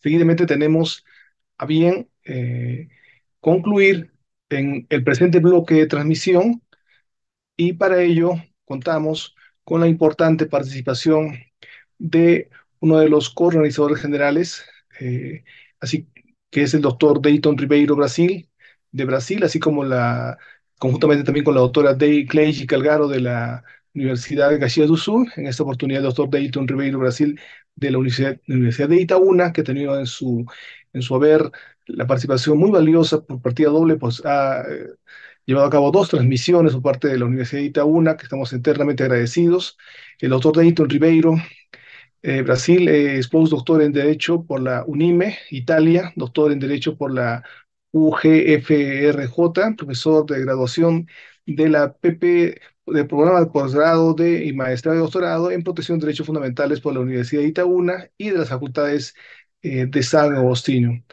Seguidamente tenemos a bien eh, concluir en el presente bloque de transmisión y para ello contamos con la importante participación de uno de los coorganizadores generales, eh, así que es el doctor Dayton Ribeiro Brasil, de Brasil, así como la conjuntamente también con la doctora Day Clay Calgaro de la Universidad de García do Sul, en esta oportunidad el doctor Dayton Ribeiro Brasil de la Universidad, de Itaúna, que ha tenido en su, en su haber la participación muy valiosa por partida doble, pues ha eh, llevado a cabo dos transmisiones por parte de la Universidad de Itaúna, que estamos eternamente agradecidos. El doctor Dayton Ribeiro eh, Brasil es postdoctor en Derecho por la UNIME, Italia, doctor en Derecho por la UGFRJ, profesor de graduación de la PP del programa de posgrado de y maestría de doctorado en protección de derechos fundamentales por la Universidad de Itaúna y de las facultades eh, de San Agustín.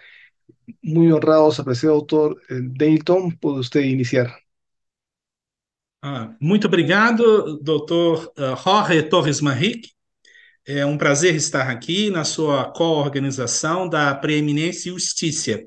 Muy honrados, apreciado doctor eh, Dayton, puede usted iniciar. Ah, muito obrigado, doutor eh, Jorge Torres Marrique. É um prazer estar aquí na sua co-organização da Preeminência y e Justiça,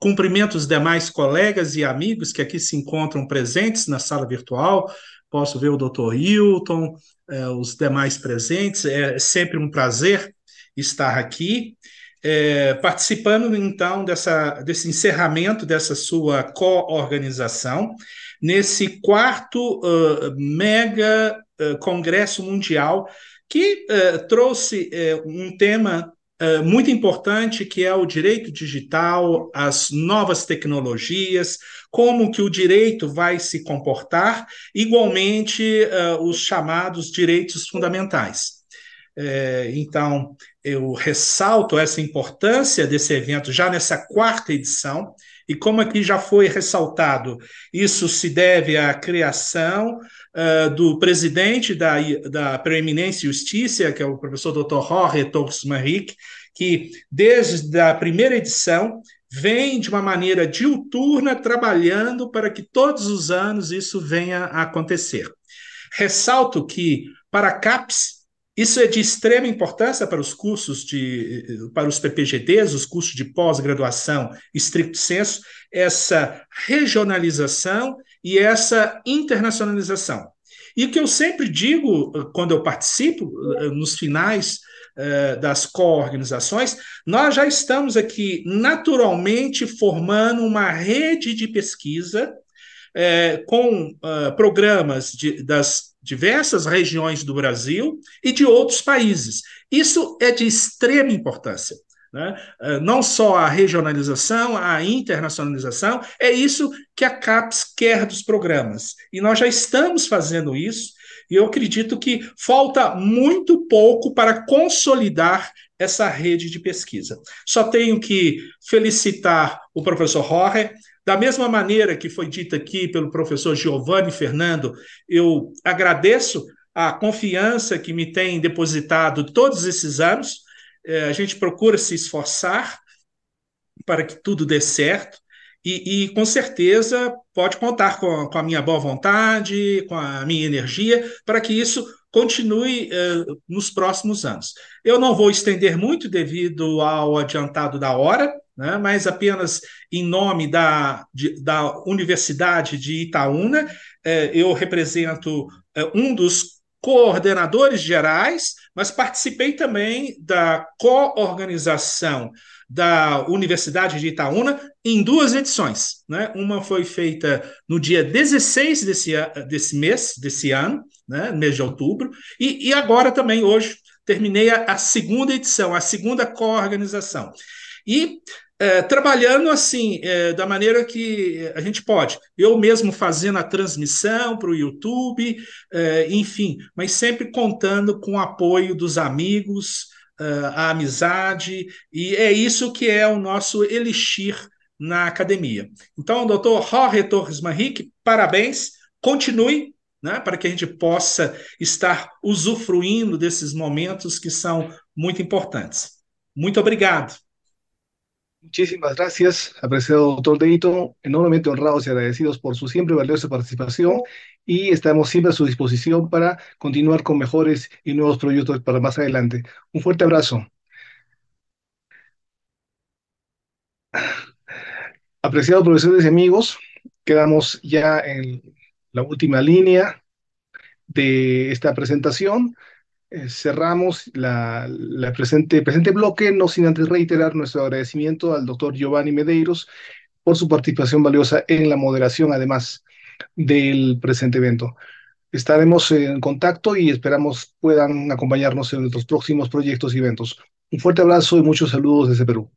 Cumprimento os demais colegas e amigos que aqui se encontram presentes na sala virtual. Posso ver o doutor Hilton, é, os demais presentes. É sempre um prazer estar aqui, é, participando então dessa, desse encerramento dessa sua co-organização, nesse quarto uh, mega uh, Congresso Mundial, que uh, trouxe um tema ah, muito importante que é o direito digital, as novas tecnologias, como que o direito vai se comportar, igualmente uh, os chamados direitos fundamentais. É, então, eu ressalto essa importância desse evento já nessa quarta edição, e como aqui já foi ressaltado, isso se deve à criação uh, do presidente da, da Preeminência Justiça, que é o professor Dr. Jorge Torres Maric, que desde a primeira edição vem de uma maneira diuturna trabalhando para que todos os anos isso venha a acontecer. Ressalto que para a CAPES, isso é de extrema importância para os cursos de, para os PPGDs, os cursos de pós-graduação estricto senso, essa regionalização e essa internacionalização. E o que eu sempre digo eh, quando eu participo eh, nos finais eh, das co-organizações, nós já estamos aqui naturalmente formando uma rede de pesquisa é, com uh, programas de, das diversas regiões do Brasil e de outros países. Isso é de extrema importância. Né? Eh, não só a regionalização, a internacionalização, é isso que a CAPES quer dos programas. E nós já estamos fazendo isso, e eu acredito que falta muito pouco para consolidar essa rede de pesquisa. Só tenho que felicitar o professor Jorge. Da mesma maneira que foi dita aqui pelo professor Giovanni Fernando, eu agradeço a confiança que me tem depositado todos esses anos. É, a gente procura se esforçar para que tudo dê certo. E, e, com certeza pode contar com, com, a minha boa vontade, com a minha energia, para que isso continue uh, nos próximos anos. Eu não vou estender muito devido ao adiantado da hora, né, mas apenas em nome da, de, da Universidade de Itaúna, é, eu represento é, um dos coordenadores gerais, mas participei também da co-organização da Universidade de Itaúna em duas edições. Né? Uma foi feita no dia 16 desse, desse mês, desse ano, né? mês de outubro, e, e agora também, hoje, terminei a, a segunda edição, a segunda co-organização. E é, trabalhando assim, é, da maneira que a gente pode. Eu mesmo fazendo a transmissão para o YouTube, é, enfim, mas sempre contando com o apoio dos amigos, é, a amizade, e é isso que é o nosso elixir na academia. Então, doutor Jorge Torres Manrique, parabéns, continue. Né, para que a gente possa estar usufruindo desses momentos que são muito importantes. Muito obrigado. Muchísimas gracias, apreciado doctor Deito. Enormemente honrados y agradecidos por su siempre valiosa participación y estamos siempre a su disposición para continuar con mejores y nuevos proyectos para más adelante. Un fuerte abrazo. Apreciados profesores y amigos, quedamos ya en la última línea de esta presentación. Eh, cerramos la, la, presente, presente bloque, no sin antes reiterar nuestro agradecimiento al doctor Giovanni Medeiros por su participación valiosa en la moderación, además del presente evento. Estaremos en contacto y esperamos puedan acompañarnos en nuestros próximos proyectos y eventos. Un fuerte abrazo y muchos saludos desde Perú.